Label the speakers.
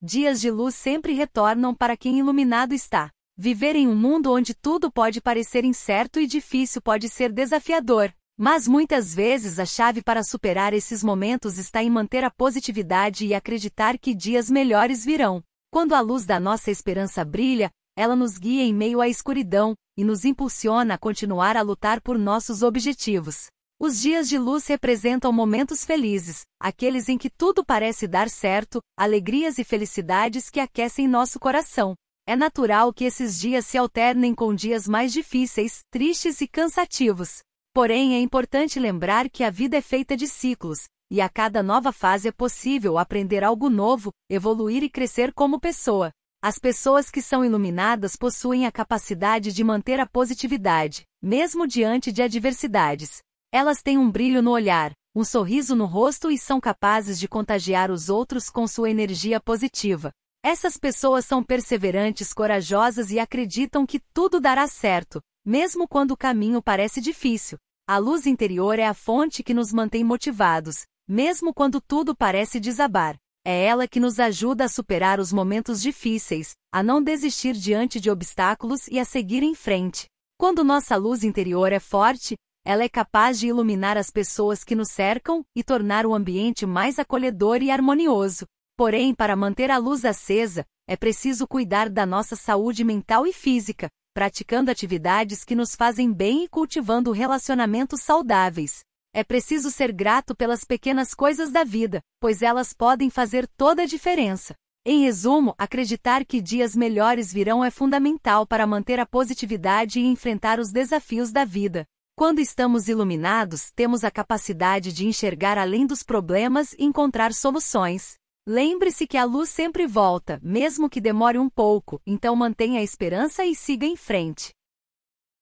Speaker 1: Dias de luz sempre retornam para quem iluminado está. Viver em um mundo onde tudo pode parecer incerto e difícil pode ser desafiador. Mas muitas vezes a chave para superar esses momentos está em manter a positividade e acreditar que dias melhores virão. Quando a luz da nossa esperança brilha, ela nos guia em meio à escuridão e nos impulsiona a continuar a lutar por nossos objetivos. Os dias de luz representam momentos felizes, aqueles em que tudo parece dar certo, alegrias e felicidades que aquecem nosso coração. É natural que esses dias se alternem com dias mais difíceis, tristes e cansativos. Porém, é importante lembrar que a vida é feita de ciclos, e a cada nova fase é possível aprender algo novo, evoluir e crescer como pessoa. As pessoas que são iluminadas possuem a capacidade de manter a positividade, mesmo diante de adversidades elas têm um brilho no olhar, um sorriso no rosto e são capazes de contagiar os outros com sua energia positiva. Essas pessoas são perseverantes, corajosas e acreditam que tudo dará certo, mesmo quando o caminho parece difícil. A luz interior é a fonte que nos mantém motivados, mesmo quando tudo parece desabar. É ela que nos ajuda a superar os momentos difíceis, a não desistir diante de obstáculos e a seguir em frente. Quando nossa luz interior é forte, ela é capaz de iluminar as pessoas que nos cercam e tornar o ambiente mais acolhedor e harmonioso. Porém, para manter a luz acesa, é preciso cuidar da nossa saúde mental e física, praticando atividades que nos fazem bem e cultivando relacionamentos saudáveis. É preciso ser grato pelas pequenas coisas da vida, pois elas podem fazer toda a diferença. Em resumo, acreditar que dias melhores virão é fundamental para manter a positividade e enfrentar os desafios da vida. Quando estamos iluminados, temos a capacidade de enxergar além dos problemas e encontrar soluções. Lembre-se que a luz sempre volta, mesmo que demore um pouco, então mantenha a esperança e siga em frente.